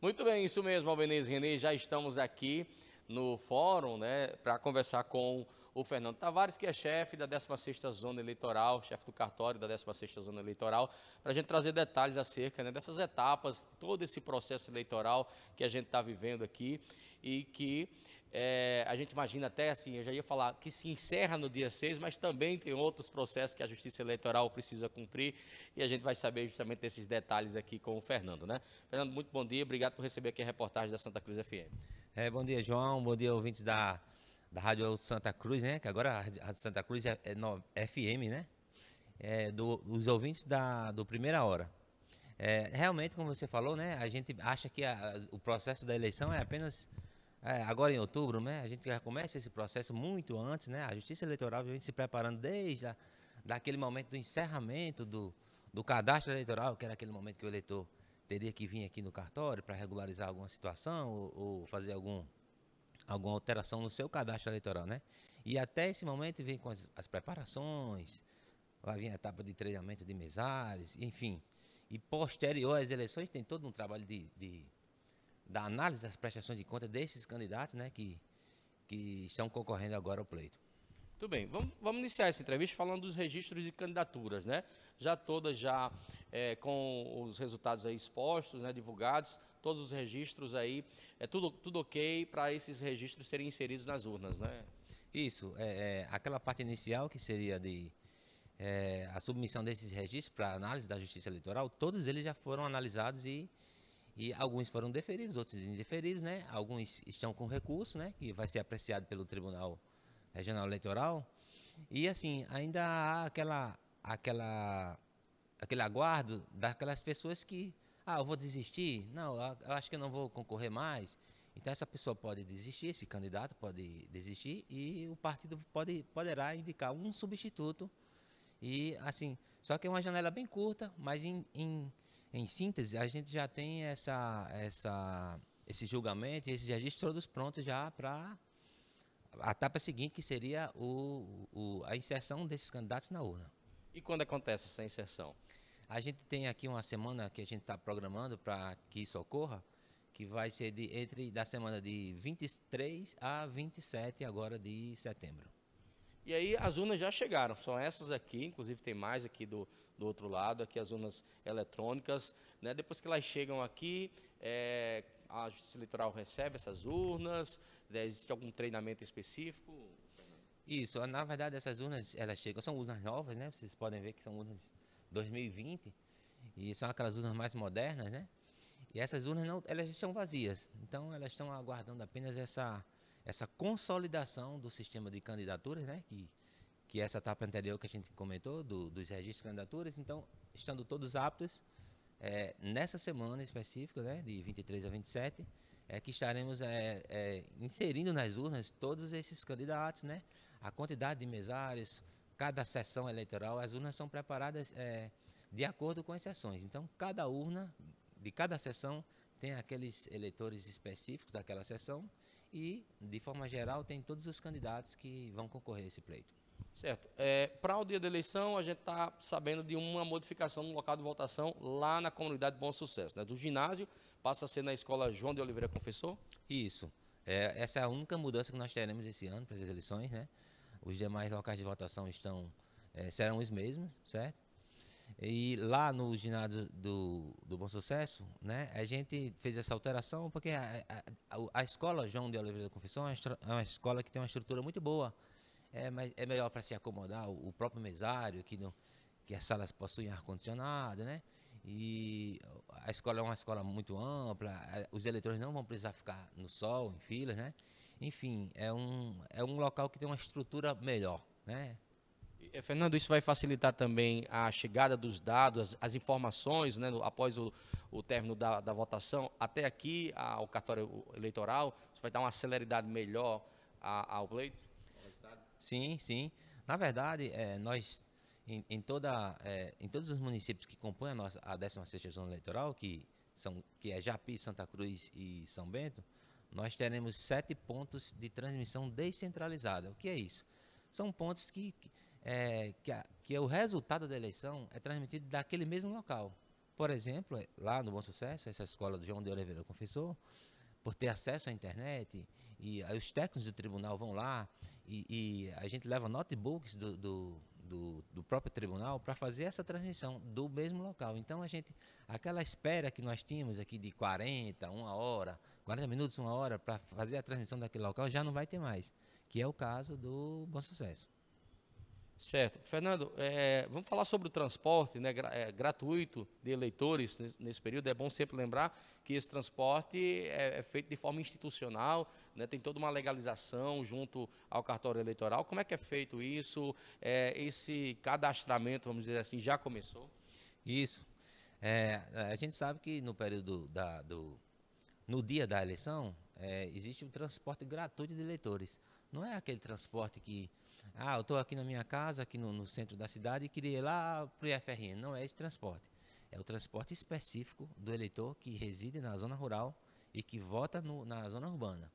Muito bem, isso mesmo, Albenez René. Já estamos aqui no fórum né, para conversar com o Fernando Tavares, que é chefe da 16ª Zona Eleitoral, chefe do cartório da 16ª Zona Eleitoral, para a gente trazer detalhes acerca né, dessas etapas, todo esse processo eleitoral que a gente está vivendo aqui e que é, a gente imagina até assim, eu já ia falar, que se encerra no dia 6, mas também tem outros processos que a Justiça Eleitoral precisa cumprir e a gente vai saber justamente esses detalhes aqui com o Fernando, né? Fernando, muito bom dia, obrigado por receber aqui a reportagem da Santa Cruz FM. É, bom dia, João, bom dia, ouvintes da, da Rádio Santa Cruz, né? Que agora a Rádio Santa Cruz é, é no, FM, né? É, do, os ouvintes da, do Primeira Hora. É, realmente, como você falou, né? A gente acha que a, o processo da eleição é apenas é, agora em outubro, né, a gente já começa esse processo muito antes, né, a Justiça Eleitoral vem se preparando desde a, daquele momento do encerramento do, do cadastro eleitoral, que era aquele momento que o eleitor teria que vir aqui no cartório para regularizar alguma situação ou, ou, fazer algum, alguma alteração no seu cadastro eleitoral, né? E até esse momento vem com as, as preparações, vai vir a etapa de treinamento de mesários, enfim. E posterior às eleições tem todo um trabalho de, de da análise das prestações de contas desses candidatos né, que, que estão concorrendo agora ao pleito. Tudo bem, vamos, vamos, iniciar essa entrevista falando dos registros de candidaturas, né? Já todas já é, com os resultados aí expostos, né, divulgados, todos os registros aí, é tudo, tudo ok para esses registros serem inseridos nas urnas, né? Isso, é, é aquela parte inicial que seria de é, a submissão desses registros para análise da Justiça Eleitoral, todos eles já foram analisados e e alguns foram deferidos, outros indeferidos, né? Alguns estão com recurso, né? Que vai ser apreciado pelo Tribunal Regional Eleitoral. E assim, ainda há aquela, aquela, aquele aguardo daquelas pessoas que, ah, eu vou desistir, não, eu acho que eu não vou concorrer mais. Então essa pessoa pode desistir, esse candidato pode desistir e o partido pode, poderá indicar um substituto. E assim, só que é uma janela bem curta, mas em, em em síntese, a gente já tem essa, essa, esse julgamento esses registros todos prontos já para a etapa seguinte, que seria o, o, a inserção desses candidatos na urna. E quando acontece essa inserção? A gente tem aqui uma semana que a gente está programando para que isso ocorra, que vai ser de, entre da semana de 23 a 27 agora de setembro. E aí as urnas já chegaram, são essas aqui, inclusive tem mais aqui do, do outro lado, aqui as urnas eletrônicas. Né? Depois que elas chegam aqui, é, a Justiça Eleitoral recebe essas urnas, né? existe algum treinamento específico? Isso, na verdade essas urnas, elas chegam, são urnas novas, né? Vocês podem ver que são urnas 2020, e são aquelas urnas mais modernas, né? E essas urnas não, elas estão vazias, então elas estão aguardando apenas essa essa consolidação do sistema de candidaturas, né? Que, que é essa etapa anterior que a gente comentou, do, dos registros de candidaturas. Então, estando todos aptos, é, nessa semana específica, né, de 23 a 27, é que estaremos é, é, inserindo nas urnas todos esses candidatos, né? A quantidade de mesários, cada sessão eleitoral, as urnas são preparadas é, de acordo com as sessões. Então, cada urna de cada sessão tem aqueles eleitores específicos daquela sessão e, de forma geral, tem todos os candidatos que vão concorrer a esse pleito. Certo. É, Para o dia da eleição, a gente está sabendo de uma modificação no local de votação lá na comunidade Bom Sucesso. Né? Do ginásio passa a ser na escola João de Oliveira Confessor? Isso. É, essa é a única mudança que nós teremos esse ano para as eleições. Né? Os demais locais de votação estão é, serão os mesmos, certo? E lá no ginásio do, do Bom Sucesso, né, a gente fez essa alteração porque a, a, a escola João de Oliveira da Confissão é, é uma escola que tem uma estrutura muito boa. É, mas é melhor para se acomodar o, o, próprio mesário, que, não, que as salas possuem ar-condicionado, né? E a escola é uma escola muito ampla, os eleitores não vão precisar ficar no sol, em filas, né? Enfim, é um, é um local que tem uma estrutura melhor, né? É, Fernando, isso vai facilitar também a chegada dos dados, as, as informações, né, no, após o, o término da, da, votação, até aqui ao cartório eleitoral? Isso vai dar uma celeridade melhor a, ao pleito? Sim, sim. Na verdade, é, nós, em, em toda, é, em todos os municípios que compõem a, nossa, a 16ª Zona Eleitoral, que, são, que é Japi, Santa Cruz e São Bento, nós teremos sete pontos de transmissão descentralizada. O que é isso? São pontos que, que é, que, a, que é o resultado da eleição é transmitido daquele mesmo local. Por exemplo, é, lá no Bom Sucesso, essa escola do João de Oliveira confessou, por ter acesso à internet, e os técnicos do tribunal vão lá, e, e a gente leva notebooks do, do, do, do próprio tribunal para fazer essa transmissão do mesmo local. Então, a gente, aquela espera que nós tínhamos aqui de 40, uma hora, 40 minutos, uma hora, para fazer a transmissão daquele local, já não vai ter mais, que é o caso do Bom Sucesso. Certo. Fernando, é, vamos falar sobre o transporte né, gra é, gratuito de eleitores nesse, nesse, período. É bom sempre lembrar que esse transporte é, é feito de forma institucional, né, tem toda uma legalização junto ao cartório eleitoral. Como é que é feito isso? É, esse cadastramento, vamos dizer assim, já começou? Isso. É, a gente sabe que no período da, do. No dia da eleição, é, existe um transporte gratuito de eleitores. Não é aquele transporte que ah, eu estou aqui na minha casa, aqui no, no centro da cidade, e queria ir lá para o IFRN. Não é esse transporte. É o transporte específico do eleitor que reside na zona rural e que vota no, na zona urbana.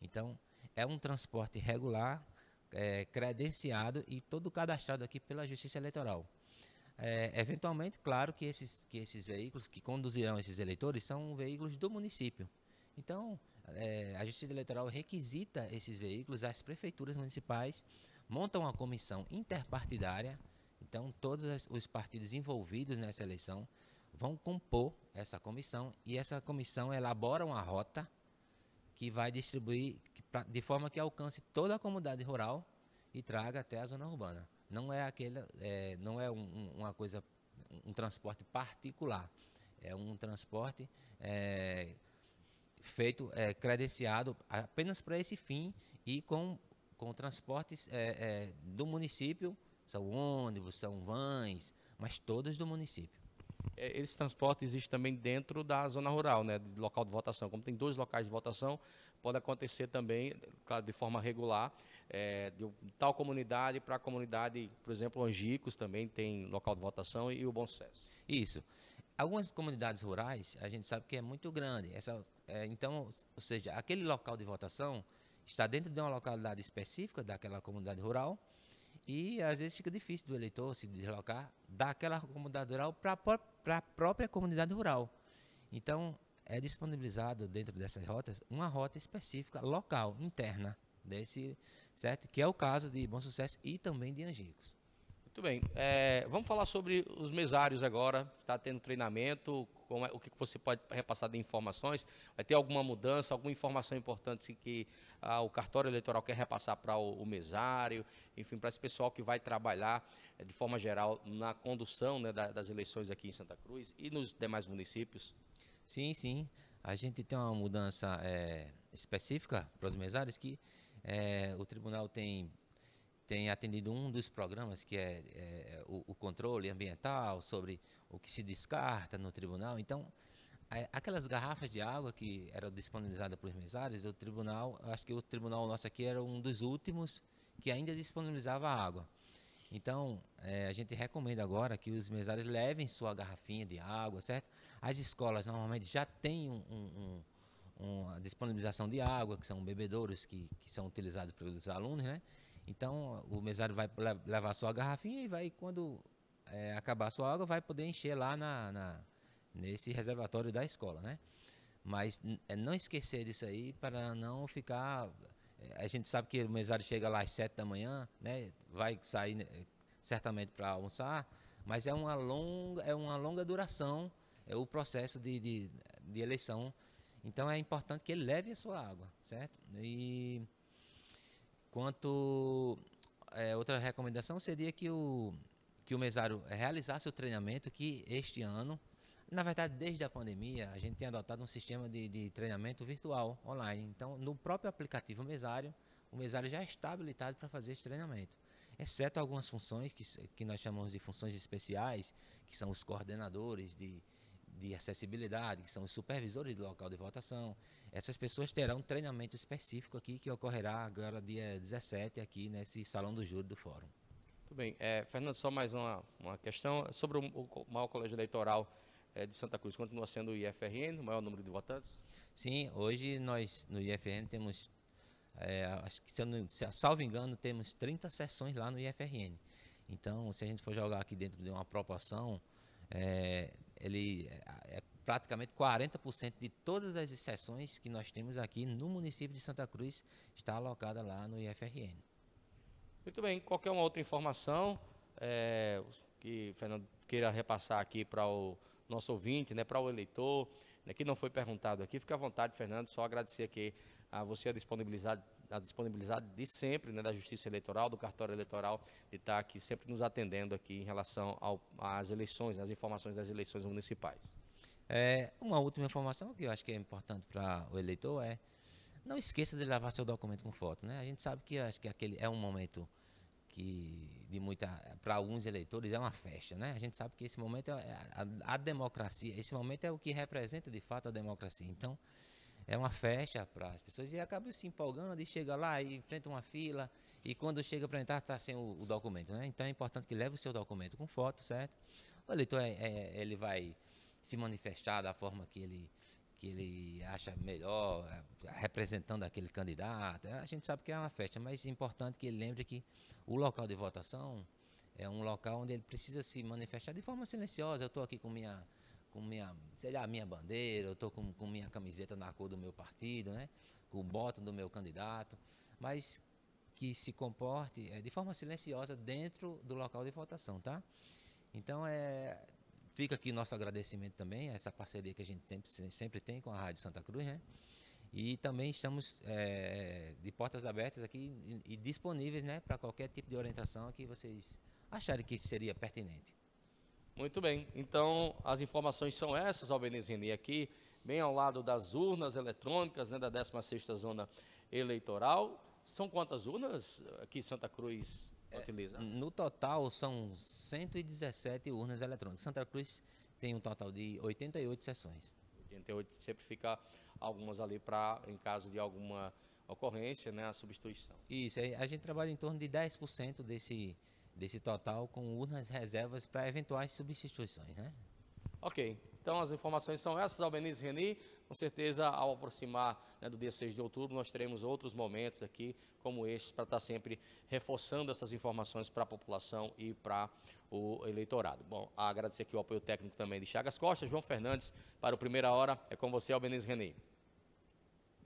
Então, é um transporte regular, é, credenciado e todo cadastrado aqui pela Justiça Eleitoral. É, eventualmente, claro que esses, que esses veículos que conduzirão esses eleitores são veículos do município. Então, é, a Justiça Eleitoral requisita esses veículos às prefeituras municipais monta uma comissão interpartidária. Então, todos os partidos envolvidos nessa eleição vão compor essa comissão e essa comissão elabora uma rota que vai distribuir de forma que alcance toda a comunidade rural e traga até a zona urbana. Não é aquele, é, não é um, uma coisa, um transporte particular. É um transporte é, feito, é, credenciado apenas para esse fim e com com transportes é, é, do município, são ônibus, são vans, mas todos do município. É, Esse transporte existe também dentro da zona rural, né, do local de votação. Como tem dois locais de votação, pode acontecer também, claro, de forma regular, é, de tal comunidade para a comunidade, por exemplo, Angicos também tem local de votação e, e o Bom Sucesso. Isso. Algumas comunidades rurais, a gente sabe que é muito grande. Essa, é, então, ou seja, aquele local de votação está dentro de uma localidade específica daquela comunidade rural e às vezes fica difícil do eleitor se deslocar daquela comunidade rural para a própria comunidade rural. Então, é disponibilizado dentro dessas rotas uma rota específica local, interna, desse, certo? Que é o caso de Bom Sucesso e também de Angicos. Muito bem. É, vamos falar sobre os mesários agora. Está tendo treinamento como é, o que você pode repassar de informações, vai ter alguma mudança, alguma informação importante que ah, o cartório eleitoral quer repassar para o, o, mesário, enfim, para esse pessoal que vai trabalhar eh, de forma geral na condução né, da, das eleições aqui em Santa Cruz e nos demais municípios? Sim, sim. A gente tem uma mudança é, específica para os mesários que é, o tribunal tem tem atendido um dos programas que é, é, é o, o, controle ambiental sobre o que se descarta no tribunal. Então, é, aquelas garrafas de água que eram disponibilizadas para os mesários, o tribunal, acho que o tribunal nosso aqui era um dos últimos que ainda disponibilizava água. Então, é, a gente recomenda agora que os mesários levem sua garrafinha de água, certo? As escolas normalmente já têm um, um, um, uma disponibilização de água, que são bebedouros que, que são utilizados pelos alunos, né? Então, o mesário vai levar sua garrafinha e vai, quando é, acabar a sua água, vai poder encher lá na, na, nesse reservatório da escola, né? Mas é não esquecer disso aí para não ficar... É, a gente sabe que o mesário chega lá às sete da manhã, né? Vai sair né, certamente para almoçar, mas é uma longa, é uma longa duração é o processo de, de, de eleição. Então, é importante que ele leve a sua água, certo? E Quanto é, outra recomendação seria que o que o mesário realizasse o treinamento que este ano, na verdade desde a pandemia, a gente tem adotado um sistema de, de treinamento virtual online. Então, no próprio aplicativo mesário, o mesário já é está habilitado para fazer esse treinamento, exceto algumas funções que, que nós chamamos de funções especiais, que são os coordenadores de, de acessibilidade, que são os supervisores do local de votação, essas pessoas terão um treinamento específico aqui que ocorrerá agora dia 17 aqui nesse salão do júri do fórum. Muito bem. É, Fernando, só mais uma, uma questão sobre o, o maior colégio eleitoral é, de Santa Cruz. Continua sendo o IFRN, o maior número de votantes? Sim, hoje nós no IFRN temos, é, acho que se eu não, se, salvo engano, temos 30 sessões lá no IFRN. Então, se a gente for jogar aqui dentro de uma proporção, é, ele é, é praticamente 40% de todas as sessões que nós temos aqui no município de Santa Cruz está alocada lá no IFRN. Muito bem, qualquer uma outra informação é, que o Fernando queira repassar aqui para o nosso ouvinte, né, para o eleitor, né, que não foi perguntado aqui, fica à vontade, Fernando, só agradecer aqui a você a disponibilidade a tá disponibilidade de sempre, né, da Justiça Eleitoral, do cartório eleitoral, de estar tá aqui sempre nos atendendo aqui em relação ao, às eleições, às informações das eleições municipais. É, uma última informação que eu acho que é importante para o eleitor é não esqueça de lavar seu documento com foto, né? A gente sabe que acho que aquele é um momento que de muita para alguns eleitores é uma festa, né? A gente sabe que esse momento é a, é, a, a democracia, esse momento é o que representa de fato a democracia. Então, é uma festa para as pessoas e acaba se empolgando e chega lá e enfrenta uma fila e quando chega para entrar está sem o, o, documento, né? Então é importante que leve o seu documento com foto, certo? O eleitor é, é, ele vai se manifestar da forma que ele que ele acha melhor representando aquele candidato. A gente sabe que é uma festa, mas é importante que ele lembre que o local de votação é um local onde ele precisa se manifestar de forma silenciosa. Eu estou aqui com minha com minha, sei lá, minha bandeira, eu estou com, com minha camiseta na cor do meu partido, né? com o botão do meu candidato, mas que se comporte é, de forma silenciosa dentro do local de votação, tá? Então, é, fica aqui nosso agradecimento também essa parceria que a gente sempre, sempre tem com a Rádio Santa Cruz, né? E também estamos é, de portas abertas aqui e, e disponíveis né, para qualquer tipo de orientação que vocês acharem que seria pertinente. Muito bem, então as informações são essas, Albenezini, aqui, bem ao lado das urnas eletrônicas, né, da 16ª Zona Eleitoral. São quantas urnas aqui em Santa Cruz é, utiliza? No total, são 117 urnas eletrônicas. Santa Cruz tem um total de 88 sessões. 88, sempre fica algumas ali para, em caso de alguma ocorrência, né, a substituição. Isso, é, a gente trabalha em torno de 10% desse desse total com urnas reservas para eventuais substituições, né? Ok, então as informações são essas, Albeniz Reni. Com certeza, ao aproximar né, do dia 6 de outubro, nós teremos outros momentos aqui, como estes, para estar sempre reforçando essas informações para a população e para o eleitorado. Bom, agradecer aqui o apoio técnico também de Chagas Costa, João Fernandes, para o Primeira Hora. É com você, Albeniz Reni.